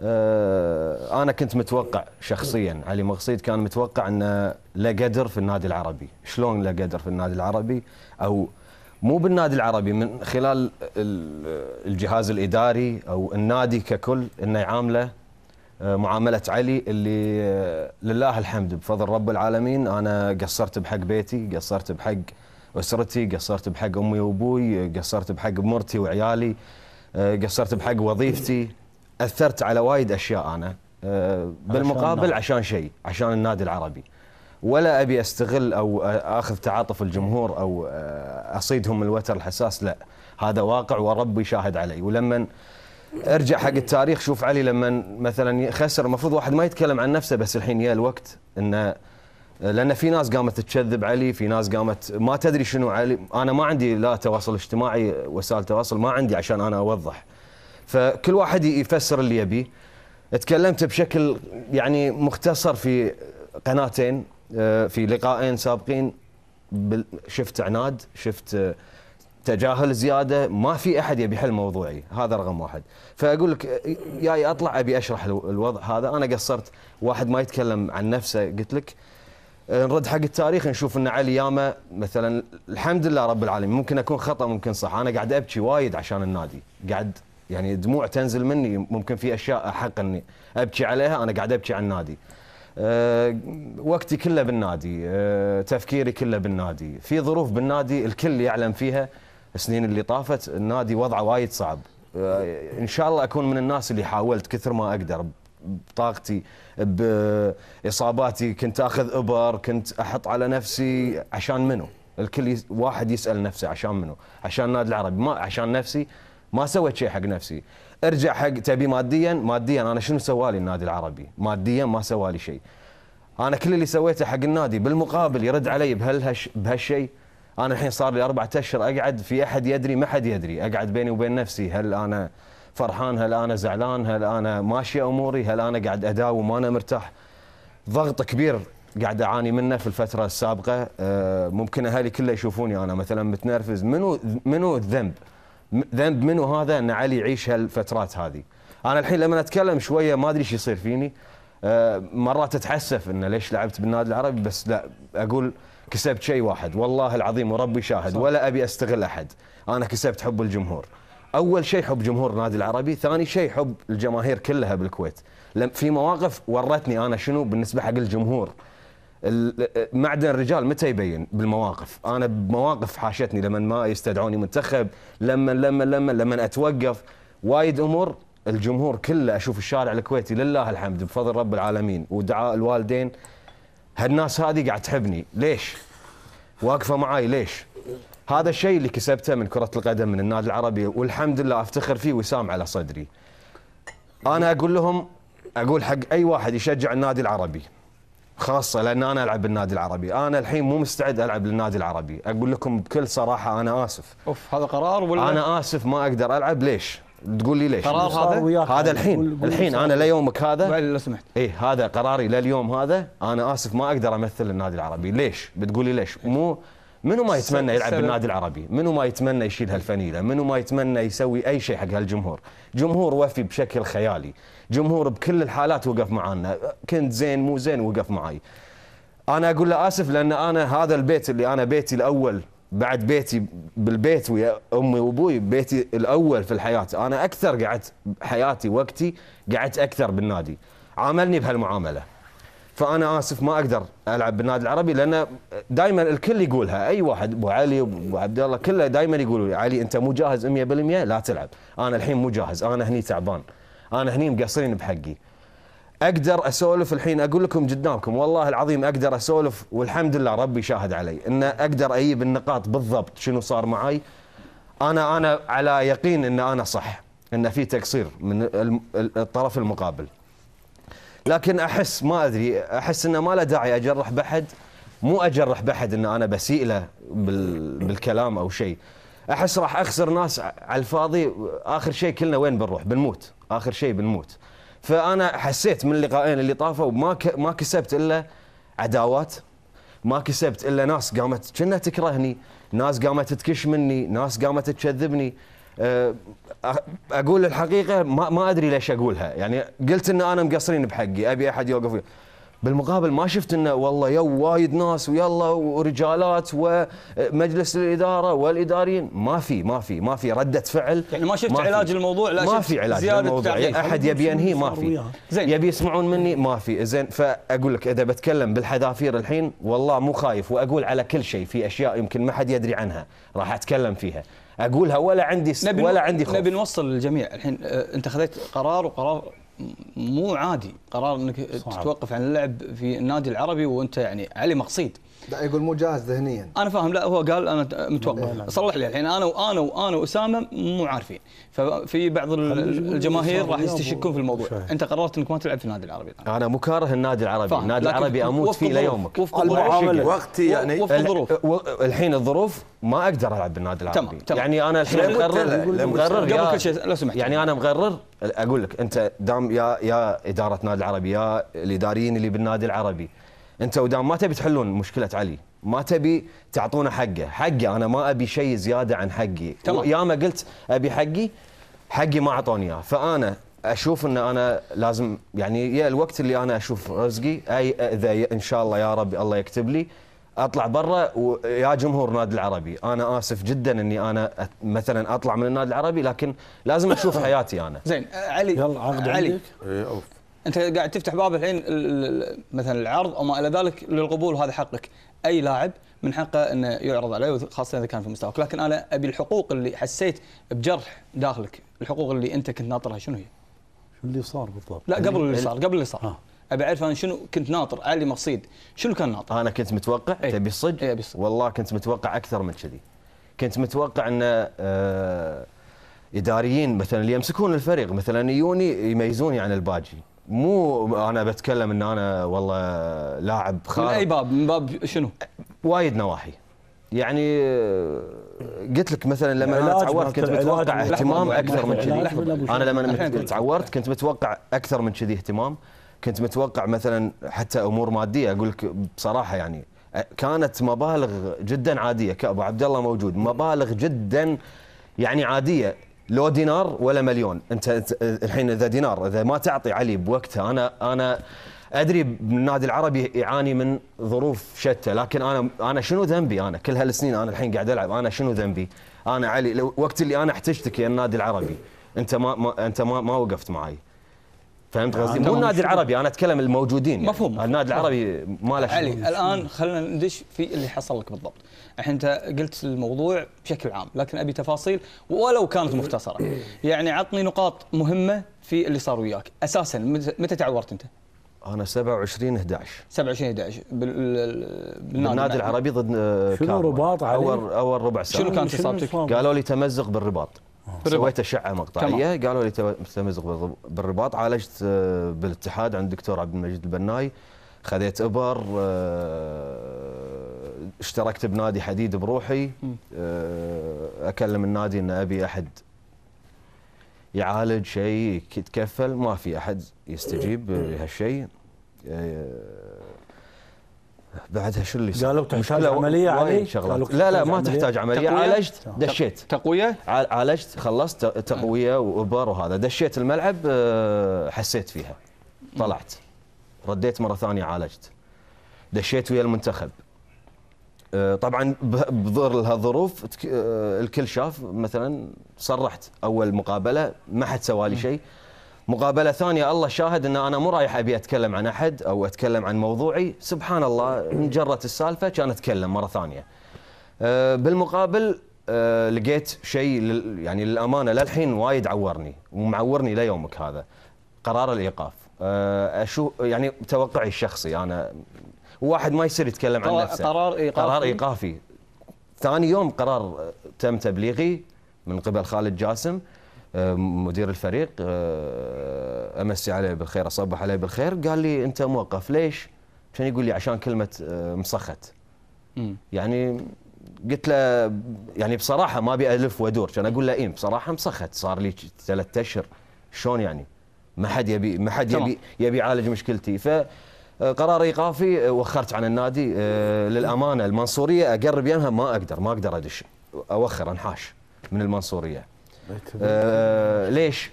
آه، انا كنت متوقع شخصيا علي مغصيد كان متوقع انه لا قدر في النادي العربي، شلون لا قدر في النادي العربي او مو بالنادي العربي من خلال الجهاز الاداري او النادي ككل انه يعامله آه، معامله علي اللي آه، لله الحمد بفضل رب العالمين انا قصرت بحق بيتي، قصرت بحق اسرتي، قصرت بحق امي وابوي، قصرت بحق مرتي وعيالي، قصرت بحق وظيفتي اثرت على وايد اشياء انا آه، بالمقابل عشان شيء عشان النادي العربي ولا ابي استغل او اخذ تعاطف الجمهور او آه، اصيدهم الوتر الحساس لا هذا واقع وربي شاهد علي ولما ارجع حق التاريخ شوف علي لما مثلا خسر المفروض واحد ما يتكلم عن نفسه بس الحين يا الوقت انه آه، لان في ناس قامت تكذب علي في ناس قامت ما تدري شنو علي انا ما عندي لا تواصل اجتماعي وسائل تواصل ما عندي عشان انا اوضح فكل واحد يفسر اللي يبيه تكلمت بشكل يعني مختصر في قناتين آه، في لقاءين سابقين شفت عناد شفت آه، تجاهل زياده ما في احد يبي حل موضوعي هذا رقم واحد فاقول لك جاي آه، اطلع ابي اشرح الوضع هذا انا قصرت واحد ما يتكلم عن نفسه قلت لك نرد حق التاريخ نشوف ان علي ياما مثلا الحمد لله رب العالمين ممكن اكون خطا ممكن صح انا قاعد ابكي وايد عشان النادي قاعد يعني دموع تنزل مني ممكن في اشياء احق اني ابكي عليها انا قاعد ابكي على النادي أه، وقتي كله بالنادي أه، تفكيري كله بالنادي في ظروف بالنادي الكل يعلم فيها السنين اللي طافت النادي وضعه وايد صعب أه، ان شاء الله اكون من الناس اللي حاولت كثر ما اقدر بطاقتي باصاباتي كنت اخذ ابر كنت احط على نفسي عشان منو الكل واحد يسال نفسه عشان منو عشان النادي العربي ما عشان نفسي ما سويت شيء حق نفسي ارجع حق تبي ماديا ماديا انا شنو سوالي النادي العربي ماديا ما سوالي شيء انا كل اللي سويته حق النادي بالمقابل يرد علي بهالش بهالشيء انا الحين صار لي أربعة اشهر اقعد في احد يدري ما حد يدري اقعد بيني وبين نفسي هل انا فرحان هل انا زعلان هل انا ماشيه اموري هل انا قاعد اداوم وانا مرتاح ضغط كبير قاعد اعاني منه في الفتره السابقه آه، ممكن اهلي كله يشوفوني انا مثلا متنرفز منو منو الذنب ذنب منه هذا ان علي يعيش هالفترات هذه انا الحين لما اتكلم شويه ما ادري ايش يصير فيني آه، مرات اتحسف انه ليش لعبت بالنادي العربي بس لا اقول كسبت شيء واحد والله العظيم وربي شاهد صح. ولا ابي استغل احد انا كسبت حب الجمهور اول شيء حب جمهور النادي العربي ثاني شيء حب الجماهير كلها بالكويت في مواقف ورتني انا شنو بالنسبه حق الجمهور معدن الرجال متى يبين بالمواقف انا بمواقف حاشتني لما ما يستدعوني منتخب لما لما لما لما اتوقف وايد امور الجمهور كله اشوف الشارع الكويتي لله الحمد بفضل رب العالمين ودعاء الوالدين هالناس هذه قاعد تحبني ليش واقفه معاي ليش هذا الشيء اللي كسبته من كره القدم من النادي العربي والحمد لله افتخر فيه وسام على صدري انا اقول لهم اقول حق اي واحد يشجع النادي العربي خاصه لان انا العب بالنادي العربي، انا الحين مو مستعد العب للنادي العربي، اقول لكم بكل صراحه انا اسف. اوف هذا قرار ولا انا اسف ما اقدر العب ليش؟ تقول لي ليش؟ قرار هذا؟ هذا الحين الحين انا ليومك هذا لو سمحت اي هذا قراري لليوم هذا انا اسف ما اقدر امثل النادي العربي، ليش؟ بتقول لي ليش؟ مو منو ما يتمنى يلعب بالنادي العربي منو ما يتمنى يشيل هالفنيله منو ما يتمنى يسوي اي شيء حق هالجمهور جمهور وفي بشكل خيالي جمهور بكل الحالات وقف معانا كنت زين مو زين وقف معاي انا اقول له اسف لان انا هذا البيت اللي انا بيتي الاول بعد بيتي بالبيت ويا امي وابوي بيتي الاول في الحياه انا اكثر قعدت حياتي وقتي قعدت اكثر بالنادي عاملني بهالمعامله فانا اسف ما اقدر العب بالنادي العربي لان دائما الكل يقولها اي واحد ابو علي ابو عبد الله كله دائما يقولوا لي علي انت مو جاهز 100% لا تلعب انا الحين مو جاهز انا هني تعبان انا هني مقصرين بحقي اقدر اسولف الحين اقول لكم قدامكم والله العظيم اقدر اسولف والحمد لله ربي شاهد علي ان اقدر اجيب النقاط بالضبط شنو صار معي انا انا على يقين ان انا صح ان في تقصير من الطرف المقابل لكن احس ما ادري احس انه ما له داعي اجرح بحد مو اجرح بحد ان انا بسيء له بالكلام او شيء احس راح اخسر ناس على الفاضي اخر شيء كلنا وين بنروح بنموت اخر شيء بنموت فانا حسيت من اللقاءين اللي طافوا ما ما كسبت الا عداوات ما كسبت الا ناس قامت كنا تكرهني ناس قامت تكش مني ناس قامت تكذبني آه، اقول الحقيقه ما, ما ادري ليش اقولها يعني قلت ان انا مقصرين بحقي ابي احد يوقف فيه. بالمقابل ما شفت انه والله يو وايد ناس ويلا ورجالات ومجلس الاداره والاداريين ما في ما في ما في رده فعل يعني ما شفت ما علاج الموضوع لا ما في علاج الموضوع احد يبي ينهي ما في زين يبي يسمعون مني ما في زين فاقول لك اذا بتكلم بالحذافير الحين والله مو خايف واقول على كل شيء في اشياء يمكن ما حد يدري عنها راح اتكلم فيها اقولها ولا عندي ولا عندي خوف نبي نوصل للجميع الحين أه، انت خذيت قرار وقرار مو عادي قرار انك صعب. تتوقف عن اللعب في النادي العربي وانت يعني علي مقصيد يقول مو جاهز ذهنيا انا فاهم لا هو قال انا متوقف صلح لي الحين انا وانا وانا واسامه مو عارفين ففي بعض الجماهير راح يستشكون في الموضوع انت قررت انك ما تلعب في النادي العربي انا مو كاره النادي العربي النادي العربي اموت فيه ليومك وفق الظروف وقتي يعني وفق الظروف الحين الظروف ما اقدر العب بالنادي العربي تمام. تمام. يعني انا الحين مقرر مقرر قبل كل شيء لو سمحت يعني انا مقرر اقول لك انت دام يا يا اداره نادي العربي يا الاداريين اللي بالنادي العربي انت ودام ما تبي تحلون مشكله علي ما تبي تعطونه حقه حقه انا ما ابي شيء زياده عن حقي يا ياما قلت ابي حقي حقي ما اعطوني اياه فانا اشوف ان انا لازم يعني يا الوقت اللي انا اشوف رزقي اي اذا ان شاء الله يا رب الله يكتب لي اطلع برا ويا جمهور نادي العربي انا اسف جدا اني انا مثلا اطلع من النادي العربي لكن لازم اشوف حياتي انا زين علي يلا عقد علي عندك. إيه، انت قاعد تفتح باب الحين مثلا العرض او ما الى ذلك للقبول هذا حقك اي لاعب من حقه انه يعرض عليه خاصه اذا كان في مستواك لكن انا ابي الحقوق اللي حسيت بجرح داخلك الحقوق اللي انت كنت ناطرها شنو هي شو اللي صار بالضبط لا قبل اللي صار قبل اللي صار ابي اعرف انا شنو كنت ناطر علي مقصيد شنو كان ناطر انا كنت متوقع ايه؟ تبي الصدق ايه والله كنت متوقع اكثر من كذي كنت متوقع ان آه اداريين مثلا اللي يمسكون الفريق مثلا يوني يميزوني عن الباجي مو انا بتكلم ان انا والله لاعب خارق من اي باب من باب شنو وايد نواحي يعني قلت لك مثلا لما انا تعورت كنت متوقع اهتمام اكثر من كذي انا لما تعورت كنت متوقع اكثر من كذي اهتمام كنت متوقع مثلا حتى امور ماديه اقول لك بصراحه يعني كانت مبالغ جدا عاديه كابو عبد الله موجود مبالغ جدا يعني عاديه لو دينار ولا مليون انت, الحين اذا دينار اذا ما تعطي علي بوقتها انا انا ادري النادي العربي يعاني من ظروف شتى لكن انا انا شنو ذنبي انا كل هالسنين انا الحين قاعد العب انا شنو ذنبي انا علي وقت اللي انا احتجتك يا النادي العربي انت ما, ما انت ما, ما وقفت معي فهمت آه، قصدي؟ مو النادي العربي انا اتكلم الموجودين يعني. مفهوم يعني. النادي العربي ما له علي الان خلينا ندش في اللي حصل لك بالضبط الحين انت قلت الموضوع بشكل عام لكن ابي تفاصيل ولو كانت مختصره يعني عطني نقاط مهمه في اللي صار وياك اساسا متى تعورت انت انا 27 11 27 11 بالنادي العربي ضد آه، شنو رباط اول اول ربع ساعه شنو كانت اصابتك قالوا لي تمزق بالرباط آه. سويت اشعه مقطعيه قالوا لي تمزق بالرباط عالجت آه، بالاتحاد عند الدكتور عبد المجيد البناي خذيت ابر آه، اشتركت بنادي حديد بروحي اكلم النادي ان ابي احد يعالج شيء يتكفل ما في احد يستجيب لهالشيء بعدها شو اللي صار؟ قالوا تحتاج عمليه علي؟ شغلات لا لا ما تحتاج عمليه عالجت دشيت تقويه؟ عالجت خلصت تقويه وبر وهذا دشيت الملعب آه، حسيت فيها طلعت رديت مره ثانيه عالجت دشيت ويا المنتخب آه، طبعا بظل هالظروف آه، الكل شاف مثلا صرحت اول مقابله ما حد سوالي شيء مقابله ثانيه الله شاهد ان انا مو رايح ابي اتكلم عن احد او اتكلم عن موضوعي سبحان الله انجرت السالفه كان اتكلم مره ثانيه أه، بالمقابل أه، لقيت شيء يعني للامانه للحين وايد عورني ومعورني ليومك هذا قرار الايقاف أه، اشو يعني توقعي الشخصي انا واحد ما يصير يتكلم عن نفسه قرار ايقافي قرار ايقافي ثاني يوم قرار تم تبليغي من قبل خالد جاسم آه، مدير الفريق آه، امسي عليه بالخير اصبح عليه بالخير قال لي انت موقف ليش؟ عشان يقول لي عشان كلمه آه، مسخت يعني قلت له يعني بصراحه ما ابي الف وادور عشان اقول له اي بصراحه مسخت صار لي ثلاث اشهر شلون يعني؟ ما حد يبي ما حد يبي يبي يعالج مشكلتي ف قرار ايقافي وخرت عن النادي للامانه المنصوريه اقرب يمها ما اقدر ما اقدر ادش اوخر انحاش من المنصوريه آه، ليش؟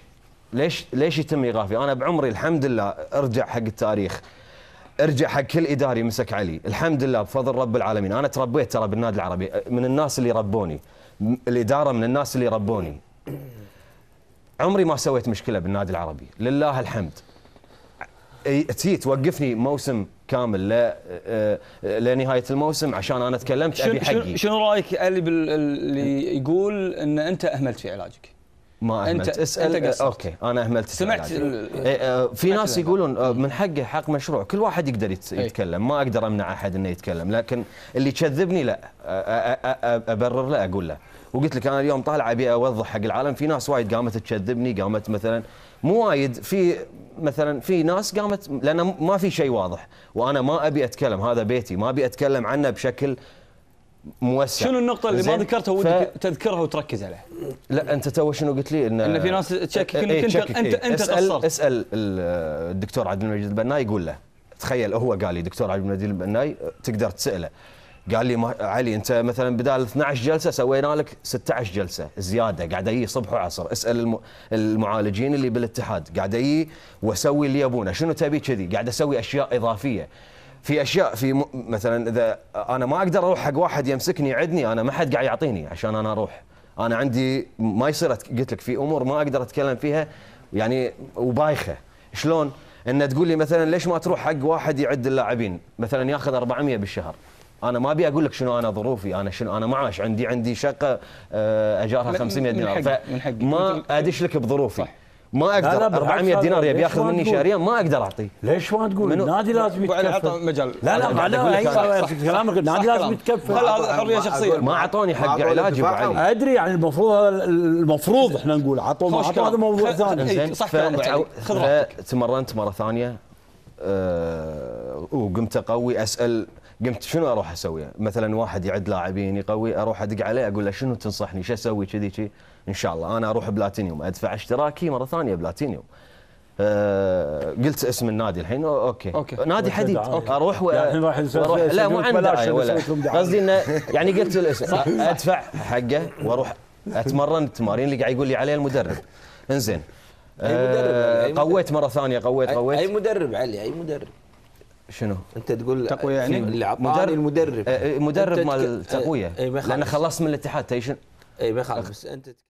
ليش ليش يتم ايقافي؟ انا بعمري الحمد لله ارجع حق التاريخ ارجع حق كل اداري مسك علي، الحمد لله بفضل رب العالمين، انا تربيت ترى بالنادي العربي من الناس اللي ربوني، الاداره من الناس اللي ربوني. عمري ما سويت مشكله بالنادي العربي، لله الحمد. تي توقفني موسم كامل آه، آه، لنهايه الموسم عشان انا تكلمت ابي حقي شنو رايك اللي بال... اللي يقول ان انت اهملت في علاجك؟ ما اهملت انت اسال انت اوكي انا اهملت سمعت آه، في ناس يقولون إيه. من حقه حق مشروع كل واحد يقدر إيه. يتكلم ما اقدر امنع احد انه يتكلم لكن اللي كذبني لا ابرر له اقول له وقلت لك انا اليوم طالع ابي اوضح حق العالم في ناس وايد قامت تكذبني قامت مثلا مو وايد في مثلا في ناس قامت لان ما في شيء واضح وانا ما ابي اتكلم هذا بيتي ما ابي اتكلم عنه بشكل موسع شنو النقطة اللي ما ذكرتها ودك ف... تذكرها وتركز عليها؟ لا انت تو شنو قلت لي؟ ان, إن في ناس تشكك إيه، انك ايه انت انت, ايه انت اسأل قصرت اسال الدكتور عبد المجيد البناي يقول له تخيل هو قال لي دكتور عبد المجيد البناي تقدر تساله قال لي علي انت مثلا بدال 12 جلسه سوينا لك 16 جلسه زياده قاعد اجي صبح وعصر اسال المعالجين اللي بالاتحاد قاعد اجي واسوي اللي يبونه شنو تبي كذي قاعد اسوي اشياء اضافيه في اشياء في مثلا اذا انا ما اقدر اروح حق واحد يمسكني يعدني انا ما حد قاعد يعطيني عشان انا اروح انا عندي ما يصير قلت لك في امور ما اقدر اتكلم فيها يعني وبايخه شلون ان تقول لي مثلا ليش ما تروح حق واحد يعد اللاعبين مثلا ياخذ 400 بالشهر انا ما ابي اقول لك شنو انا ظروفي انا شنو انا معاش عندي عندي شقه آه، اجارها 500 دينار ما ادش لك بظروفي صح. ما اقدر 400 دينار يبي ياخذ مني شهريا ما اقدر اعطيه ليش ما تقول النادي لازم يتكفل مجال لا لا ما لا كلامك النادي لازم يتكفل حريه شخصيه ما اعطوني حق علاجي ادري يعني المفروض المفروض احنا نقول عطوا ما عطوا هذا موضوع ثاني إيه، صح تمرنت مره ثانيه آه، وقمت اقوي اسال قمت شنو اروح اسوي مثلا واحد يعد لاعبين يقوي اروح ادق عليه اقول له شنو تنصحني شو اسوي كذي كذي ان شاء الله انا اروح بلاتينيوم ادفع اشتراكي مره ثانيه بلاتينيوم أه قلت اسم النادي الحين اوكي, أوكي. نادي حديد أوكي. اروح و... يعني راح واروح لا مو عن داعي ولا قصدي انه يعني قلت الاسم ادفع حقه واروح اتمرن التمارين اللي قاعد يقول لي عليه المدرب انزين أه يعني؟ قويت مره ثانيه قويت قويت اي مدرب علي اي مدرب شنو؟ انت تقول يعني؟ آه، آه، تقويه يعني إيه، اللي اعطاني المدرب مدرب مال تقويه لان خلصت من الاتحاد تيشن اي ما بس انت